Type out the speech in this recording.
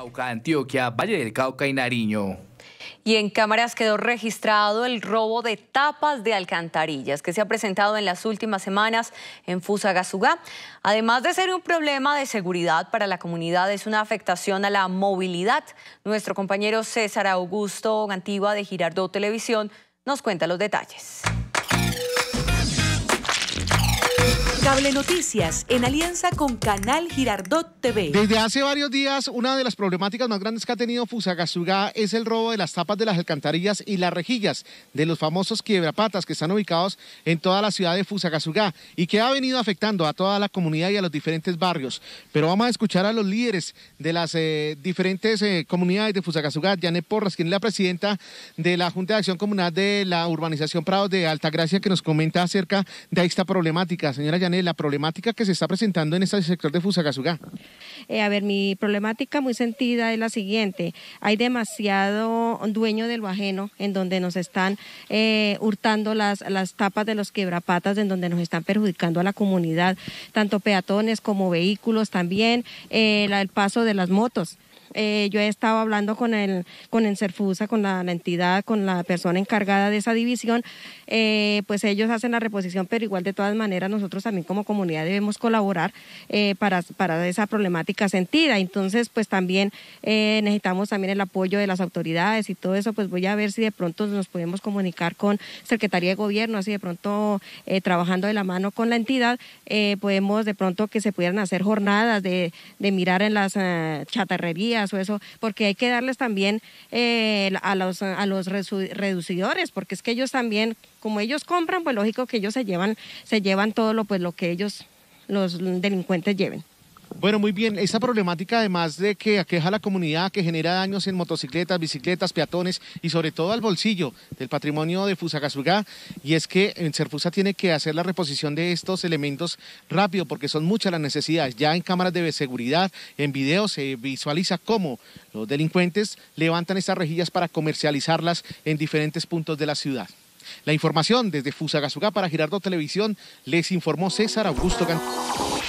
Cauca, Antioquia, Valle del Cauca y Nariño. Y en cámaras quedó registrado el robo de tapas de alcantarillas que se ha presentado en las últimas semanas en Fusagasugá. Además de ser un problema de seguridad para la comunidad, es una afectación a la movilidad. Nuestro compañero César Augusto Antigua de Girardot Televisión nos cuenta los detalles. Cable Noticias, en alianza con Canal Girardot TV. Desde hace varios días, una de las problemáticas más grandes que ha tenido Fusagasugá es el robo de las tapas de las alcantarillas y las rejillas de los famosos quiebrapatas que están ubicados en toda la ciudad de Fusagasugá y que ha venido afectando a toda la comunidad y a los diferentes barrios. Pero vamos a escuchar a los líderes de las eh, diferentes eh, comunidades de Fusagasugá, Janet Porras, quien es la presidenta de la Junta de Acción Comunal de la Urbanización Prado de Altagracia, que nos comenta acerca de esta problemática. Señora Janet, la problemática que se está presentando en este sector de Fusagasugá? Eh, a ver, mi problemática muy sentida es la siguiente. Hay demasiado dueño del lo ajeno en donde nos están eh, hurtando las, las tapas de los quebrapatas, en donde nos están perjudicando a la comunidad, tanto peatones como vehículos también, eh, el paso de las motos. Eh, yo he estado hablando con el, con el con la, entidad, con la persona encargada de esa división, eh, pues ellos hacen la reposición, pero igual de todas maneras nosotros también como comunidad debemos colaborar eh, para, esa problemática sentida. Entonces, pues también necesitamos también el apoyo de las autoridades y todo eso, pues voy a ver si de pronto nos podemos comunicar con Secretaría de Gobierno, así de pronto trabajando de la mano con la entidad, podemos de pronto que se pudieran hacer jornadas de, mirar en las chatarrerías o eso, porque hay que darles también eh, a los, a los reducidores, porque es que ellos también, como ellos compran, pues lógico que ellos se llevan, se llevan todo lo, pues, lo que ellos, los delincuentes lleven. Bueno, muy bien. Esta problemática, además de que aqueja a la comunidad, que genera daños en motocicletas, bicicletas, peatones y sobre todo al bolsillo del patrimonio de Fusagasugá, y es que en Serfusa tiene que hacer la reposición de estos elementos rápido porque son muchas las necesidades. Ya en cámaras de seguridad, en video se visualiza cómo los delincuentes levantan estas rejillas para comercializarlas en diferentes puntos de la ciudad. La información desde Fusagasugá para Girardo Televisión les informó César Augusto Gantz.